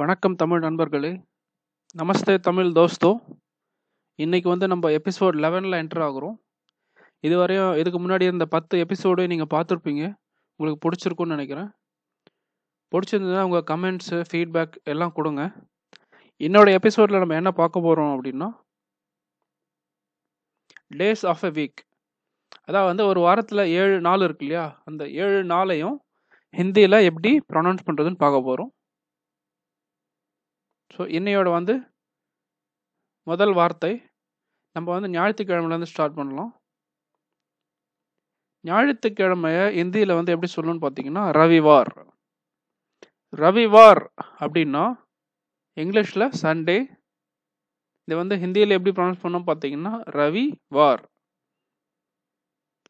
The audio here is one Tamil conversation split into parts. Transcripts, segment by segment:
வணக்கம் தமிழ் நண்பர்களே நமஸ்தே தமிழ் தோஸ்தோ இன்றைக்கி வந்து நம்ம எபிசோட் லெவனில் என்டர் ஆகுறோம் இதுவரையும் இதுக்கு முன்னாடி இருந்த பத்து எபிசோடு நீங்கள் பார்த்துருப்பீங்க உங்களுக்கு பிடிச்சிருக்குன்னு நினைக்கிறேன் பிடிச்சிருந்ததுன்னா உங்கள் கமெண்ட்ஸு ஃபீட்பேக் எல்லாம் கொடுங்க என்னோட எபிசோடில் நம்ம என்ன பார்க்க போகிறோம் அப்படின்னா டேஸ் ஆஃப் எ வீக் அதாவது வந்து ஒரு வாரத்தில் ஏழு நாள் இருக்கு இல்லையா அந்த ஏழு நாளையும் ஹிந்தியில் எப்படி ப்ரொனவுன்ஸ் பண்ணுறதுன்னு பார்க்க போகிறோம் ஸோ இன்னையோட வந்து முதல் வார்த்தை நம்ம வந்து ஞாயிற்றுக்கிழமையிலேருந்து ஸ்டார்ட் பண்ணலாம் ஞாயிற்றுக்கிழமையை இந்தியில் வந்து எப்படி சொல்லணும்னு பார்த்தீங்கன்னா ரவிவார் ரவிவார் அப்படின்னா இங்கிலீஷில் சண்டே இதை வந்து ஹிந்தியில் எப்படி ப்ரொனவுன்ஸ் பண்ணோம் பார்த்தீங்கன்னா ரவி வார்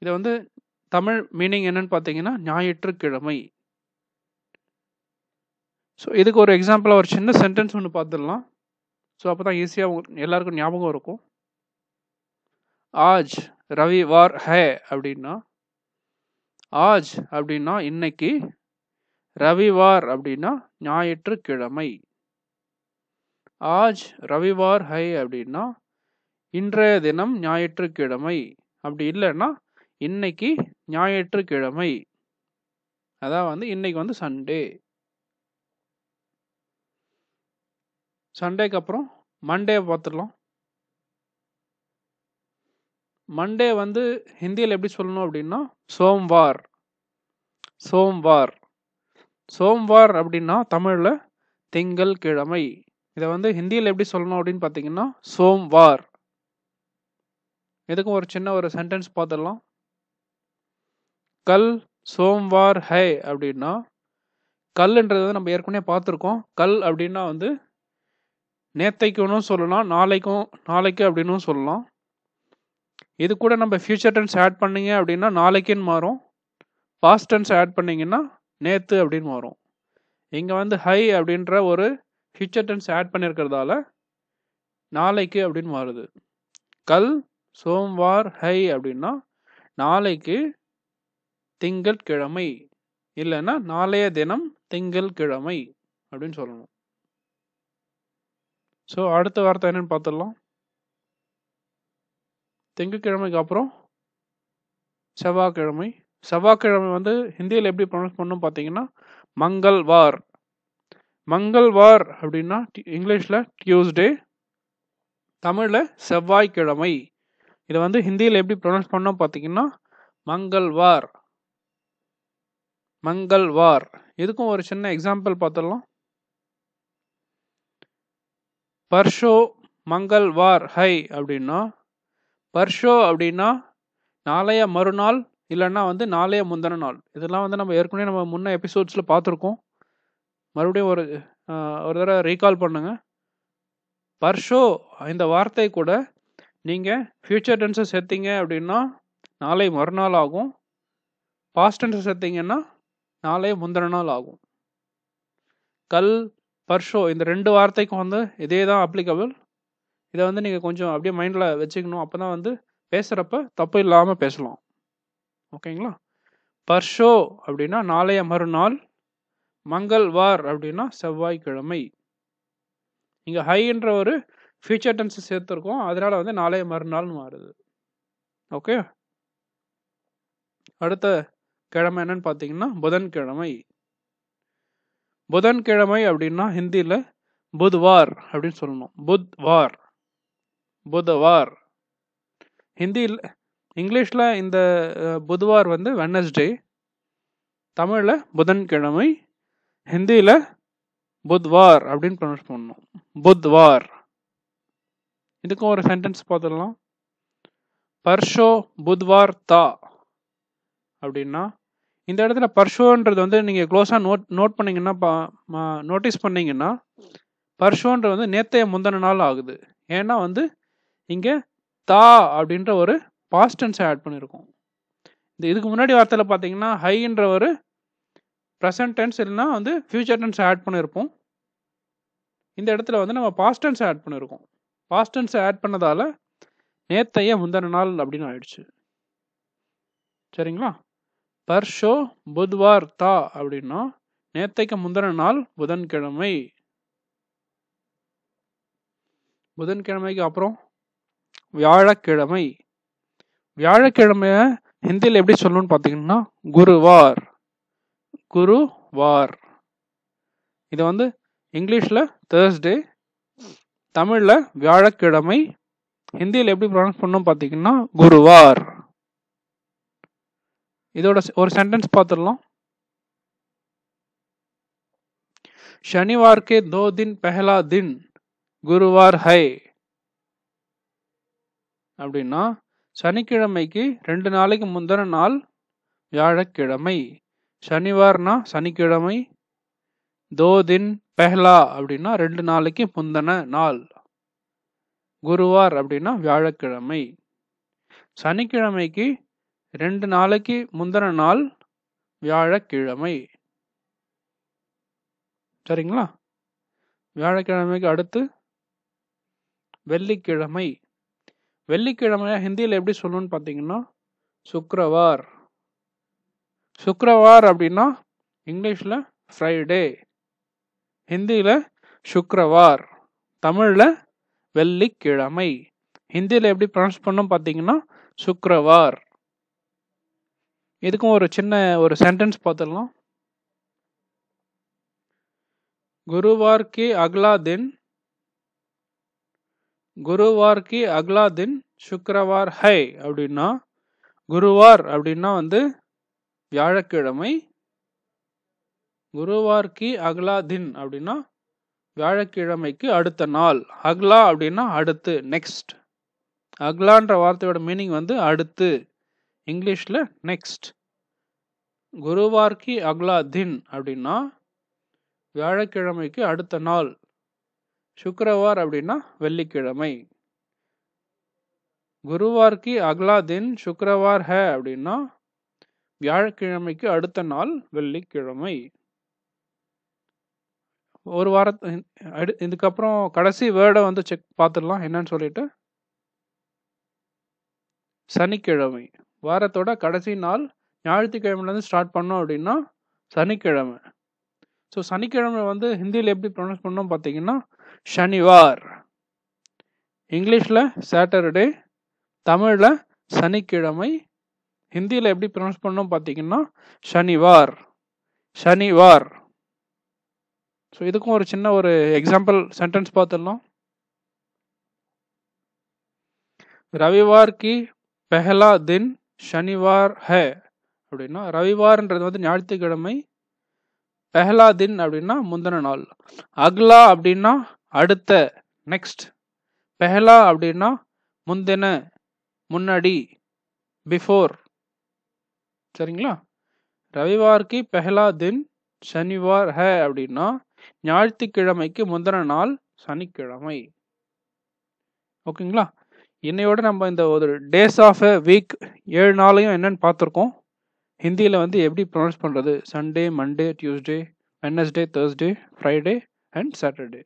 இதை வந்து தமிழ் மீனிங் என்னன்னு பார்த்தீங்கன்னா ஞாயிற்றுக்கிழமை ஸோ இதுக்கு ஒரு எக்ஸாம்பிளாக ஒரு சின்ன சென்டென்ஸ் ஒன்று பார்த்துடலாம் ஸோ அப்போ தான் ஈஸியாக எல்லாருக்கும் ஞாபகம் இருக்கும் ஆஜ் ரவி வார் ஹே அப்படின்னா ஆஜ் அப்படின்னா இன்னைக்கு ரவிவார் அப்படின்னா ஞாயிற்றுக்கிழமை ஆஜ் ரவிவார் ஹை அப்படின்னா இன்றைய தினம் ஞாயிற்றுக்கிழமை அப்படி இல்லைன்னா இன்னைக்கு ஞாயிற்றுக்கிழமை அதான் வந்து இன்னைக்கு வந்து சண்டே சண்டேக்கு அப்புறம் மண்டே பார்த்துடலாம் மண்டே வந்து ஹிந்தியில் எப்படி சொல்லணும் அப்படின்னா சோம்வார் சோம்வார் சோம்வார் அப்படின்னா தமிழில் திங்கள் கிழமை இதை வந்து ஹிந்தியில் எப்படி சொல்லணும் அப்படின்னு பார்த்தீங்கன்னா சோம்வார் இதுக்கும் ஒரு சின்ன ஒரு சென்டென்ஸ் பார்த்துடலாம் கல் சோம்வார் ஹை அப்படின்னா கல்ன்றது வந்து நம்ம ஏற்கனவே பார்த்துருக்கோம் கல் அப்படின்னா வந்து நேற்றைக்குன்னு சொல்லலாம் நாளைக்கும் நாளைக்கு அப்படின்னும் சொல்லலாம் இது கூட நம்ம ஃபியூச்சர் டென்ஸ் ஆட் பண்ணிங்க அப்படின்னா நாளைக்குன்னு மாறும் பாஸ்ட் டென்ஸ் ஆட் பண்ணிங்கன்னா நேற்று அப்படின்னு மாறும் இங்கே வந்து ஹை அப்படின்ற ஒரு ஃபியூச்சர் டென்ஸ் ஆட் பண்ணியிருக்கிறதால நாளைக்கு அப்படின்னு மாறுது கல் சோம்வார் ஹை அப்படின்னா நாளைக்கு திங்கள் கிழமை இல்லைன்னா நாளைய தினம் திங்கள் கிழமை அப்படின்னு சொல்லணும் ஸோ அடுத்த வார்த்தை என்னென்னு பார்த்துடலாம் திங்கக்கிழமைக்கு அப்புறம் செவ்வாய்க்கிழமை செவ்வாய்க்கிழமை வந்து ஹிந்தியில் எப்படி ப்ரொனவுன்ஸ் பண்ணணும் பார்த்தீங்கன்னா மங்கள் வார் அப்படின்னா இங்கிலீஷில் டியூஸ்டே தமிழில் செவ்வாய்க்கிழமை இதை வந்து ஹிந்தியில் எப்படி ப்ரொனவுன்ஸ் பண்ணோம் பார்த்தீங்கன்னா மங்கள் வார் இதுக்கும் ஒரு சின்ன எக்ஸாம்பிள் பார்த்துடலாம் பர்ஷோ மங்கள் வார் ஹை அப்படின்னா பர்ஷோ அப்படின்னா நாளைய மறுநாள் இல்லைன்னா வந்து நாளைய முந்தின நாள் இதெல்லாம் வந்து நம்ம ஏற்கனவே நம்ம முன்ன எபிசோட்ஸில் பார்த்துருக்கோம் மறுபடியும் ஒரு ஒரு தடவை ரீகால் பண்ணுங்க பர்ஷோ இந்த வார்த்தை கூட நீங்கள் ஃப்யூச்சர் டென்ஸை சேர்த்திங்க அப்படின்னா நாளை மறுநாள் ஆகும் பாஸ்ட் டென்ஸை சேர்த்திங்கன்னா நாளை முந்தின நாள் ஆகும் கல் பர் ஷோ இந்த ரெண்டு வார்த்தைக்கும் வந்து இதே தான் அப்ளிகபிள் இதை வந்து நீங்கள் கொஞ்சம் அப்படியே மைண்டில் வச்சுக்கணும் அப்போ தான் வந்து பேசுகிறப்ப தப்பு இல்லாமல் பேசலாம் ஓகேங்களா பர் ஷோ அப்படின்னா நாளைய மறுநாள் மங்கள்வார் அப்படின்னா செவ்வாய்க்கிழமை இங்கே ஹைன்ற ஒரு ஃபியூச்சர் டென்ஸ் சேர்த்துருக்கோம் அதனால் வந்து நாளைய மறுநாள்னு மாறுது ஓகே அடுத்த கிழமை என்னன்னு பார்த்தீங்கன்னா புதன்கிழமை புதன்கிழமை அப்படின்னா ஹிந்தியில் புத்வார் அப்படின்னு சொல்லணும் புத்வார் புதவார் ஹிந்தியில் இங்கிலீஷில் இந்த புதுவார் வந்து வெனஸ்டே தமிழில் புதன்கிழமை ஹிந்தியில் புத்வார் அப்படின்னு ப்ரொனவுன்ஸ் பண்ணணும் புத்வார் இதுக்கும் ஒரு சென்டென்ஸ் பார்த்துடலாம் பர்ஷோ புத்வார் தா அப்படின்னா இந்த இடத்துல பர்ஷோன்றது வந்து நீங்கள் க்ளோஸாக நோட் நோட் பண்ணிங்கன்னா நோட்டீஸ் பண்ணிங்கன்னா பர்ஷோன்றது வந்து நேத்தைய முந்தின நாள் ஆகுது ஏன்னா வந்து இங்கே தா அப்படின்ற ஒரு பாஸ்டன்ஸை ஆட் பண்ணியிருக்கோம் இந்த இதுக்கு முன்னாடி வார்த்தையில் பார்த்தீங்கன்னா ஹைன்ற ஒரு ப்ரெசன்ட் டென்ஸ் இல்லைனா வந்து ஃபியூச்சர் டென்ஸ் ஆட் பண்ணியிருப்போம் இந்த இடத்துல வந்து நம்ம பாஸ்டன்ஸ் ஆட் பண்ணியிருக்கோம் பாஸ்டன்ஸ் ஆட் பண்ணதால் நேத்தைய முந்தின நாள் அப்படின்னு ஆயிடுச்சு சரிங்களா பர்ஷோ புத்வார் தா அப்படின்னா நேத்தைக்கு முந்தின நாள் புதன்கிழமை புதன்கிழமைக்கு அப்புறம் வியாழக்கிழமை வியாழக்கிழமைய ஹிந்தியில் எப்படி சொல்லணும்னு பார்த்தீங்கன்னா குருவார் குருவார் இது வந்து இங்கிலீஷில் தேர்ஸ்டே தமிழில் வியாழக்கிழமை ஹிந்தியில் எப்படி ப்ரொனவுன்ஸ் பண்ணணும் பார்த்தீங்கன்னா குருவார் இதோட ஒரு சென்டென்ஸ் பார்த்துடலாம் சனிவார்க்கே தோ தின் பெஹலா தின் குருவார் ஹை அப்படின்னா சனிக்கிழமைக்கு ரெண்டு நாளைக்கு முந்தின நாள் வியாழக்கிழமை சனிவார்னா சனிக்கிழமை தோ தின் பெஹ்லா அப்படின்னா ரெண்டு நாளைக்கு முந்தின நாள் குருவார் அப்படின்னா வியாழக்கிழமை சனிக்கிழமைக்கு ரெண்டு நாளைக்கு முந்தின நாள் வியாழக்கிழமை சரிங்களா வியாழக்கிழமைக்கு அடுத்து வெள்ளிக்கிழமை வெள்ளிக்கிழமையா ஹிந்தியில் எப்படி சொல்லணும்னு பார்த்தீங்கன்னா சுக்கரவார் சுக்கரவார் அப்படின்னா இங்கிலீஷில் ஃப்ரைடே ஹிந்தியில் சுக்கரவார் தமிழில் வெள்ளிக்கிழமை ஹிந்தியில் எப்படி ப்ரொனன்ஸ் பண்ணோம் பார்த்தீங்கன்னா சுக்கரவார் இதுக்கும் ஒரு சின்ன ஒரு சென்டென்ஸ் பார்த்துடலாம் குருவார் கி அக்லா தின் குருவார் கி அக்லா தின் சுக்கரவார் ஹை அப்படின்னா குருவார் அப்படின்னா வந்து வியாழக்கிழமை குருவார் கி அக்லா தின் அப்படின்னா வியாழக்கிழமைக்கு அடுத்த நாள் அக்லா அப்படின்னா அடுத்து நெக்ஸ்ட் அக்லான்ற வார்த்தையோட மீனிங் வந்து அடுத்து இங்கிலீஷில் நெக்ஸ்ட் குருவார்க்கு அக்லா தின் அப்படின்னா வியாழக்கிழமைக்கு அடுத்த நாள் சுக்கரவார் அப்படின்னா வெள்ளிக்கிழமை குருவார்க்கு அக்லா தின் சுக்கரவார் ஹ அப்படின்னா வியாழக்கிழமைக்கு அடுத்த நாள் வெள்ளிக்கிழமை ஒரு வார இதுக்கப்புறம் கடைசி வேர்டை வந்து செக் பார்த்துடலாம் என்னன்னு சொல்லிட்டு சனிக்கிழமை வாரத்தோட கடைசி நாள் ஞாயிற்றுக்கிழமைலேருந்து ஸ்டார்ட் பண்ணோம் அப்படின்னா சனிக்கிழமை ஸோ சனிக்கிழமை வந்து ஹிந்தியில் எப்படி ப்ரொனவுன்ஸ் பண்ணோம் பார்த்தீங்கன்னா சனிவார் இங்கிலீஷில் சாட்டர்டே தமிழில் சனிக்கிழமை ஹிந்தியில் எப்படி ப்ரொனவுன்ஸ் பண்ணோம் பார்த்தீங்கன்னா சனிவார் சனிவார் ஸோ இதுக்கும் ஒரு சின்ன ஒரு எக்ஸாம்பிள் சென்டென்ஸ் பார்த்துடலாம் ரவிவார்க்கு பெஹலா தின் ஷனிவார் ஹ அப்படின்னா ரவிவார்ன்றது வந்து ஞாயிற்றுக்கிழமை பெஹ்லா தின் அப்படின்னா முந்தின நாள் அக்லா அப்படின்னா அடுத்த நெக்ஸ்ட் பெஹ்லா அப்படின்னா முந்தின முன்னாடி பிஃபோர் சரிங்களா ரவிவார்க்கு பெஹலா தின் சனிவார் ஹ அப்படின்னா ஞாயிற்றுக்கிழமைக்கு முந்தின நாள் சனிக்கிழமை ஓகேங்களா இன்னையோட நம்ம இந்த ஒரு டேஸ் ஆஃப் எ வீக் ஏழு நாளையும் என்னென்னு பார்த்துருக்கோம் ஹிந்தியில் வந்து எப்படி ப்ரொனவுன்ஸ் பண்ணுறது Sunday Monday Tuesday Wednesday Thursday Friday and Saturday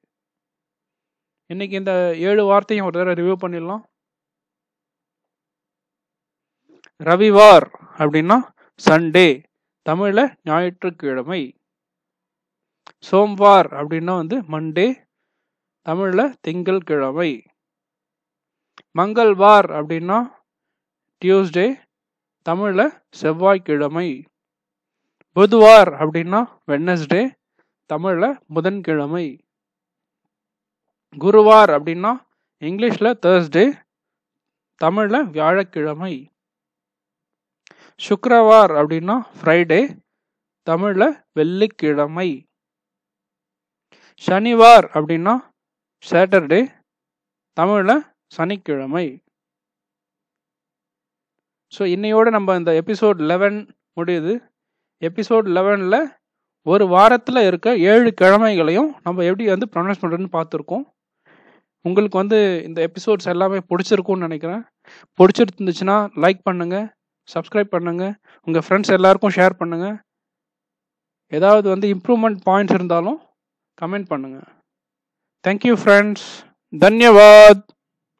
இன்றைக்கி இந்த ஏழு வார்த்தையும் ஒரு தடவை ரிவ்யூ பண்ணிடலாம் ரவிவார் அப்படின்னா சண்டே தமிழில் ஞாயிற்றுக்கிழமை சோம்வார் அப்படின்னா வந்து மண்டே தமிழில் திங்கள் கிழமை மங்கள்வார் அப்படின்னா டியூஸ்டே தமிழில் செவ்வாய்க்கிழமை புதுவார் அப்படின்னா வெட்னஸ்டே தமிழில் புதன்கிழமை குருவார் அப்படின்னா இங்கிலீஷில் தேர்ஸ்டே தமிழில் வியாழக்கிழமை சுக்கரவார் அப்படின்னா ஃப்ரைடே தமிழில் வெள்ளிக்கிழமை சனிவார் அப்படின்னா சாட்டர்டே தமிழில் சனிக்கிழமை ஸோ இன்னையோடு நம்ம இந்த எபிசோட் லெவன் முடியுது எபிசோட் லெவனில் ஒரு வாரத்தில் இருக்க ஏழு கிழமைகளையும் நம்ம எப்படி வந்து ப்ரொனவுன்ஸ் பண்ணுறதுன்னு பார்த்துருக்கோம் உங்களுக்கு வந்து இந்த எபிசோட்ஸ் எல்லாமே பிடிச்சிருக்கும்னு நினைக்கிறேன் பிடிச்சிருந்துச்சுன்னா லைக் பண்ணுங்கள் சப்ஸ்கிரைப் பண்ணுங்கள் உங்கள் ஃப்ரெண்ட்ஸ் எல்லாருக்கும் ஷேர் பண்ணுங்கள் ஏதாவது வந்து இம்ப்ரூவ்மெண்ட் பாயிண்ட்ஸ் இருந்தாலும் கமெண்ட் பண்ணுங்கள் தேங்க்யூ ஃப்ரெண்ட்ஸ் தன்யவாத்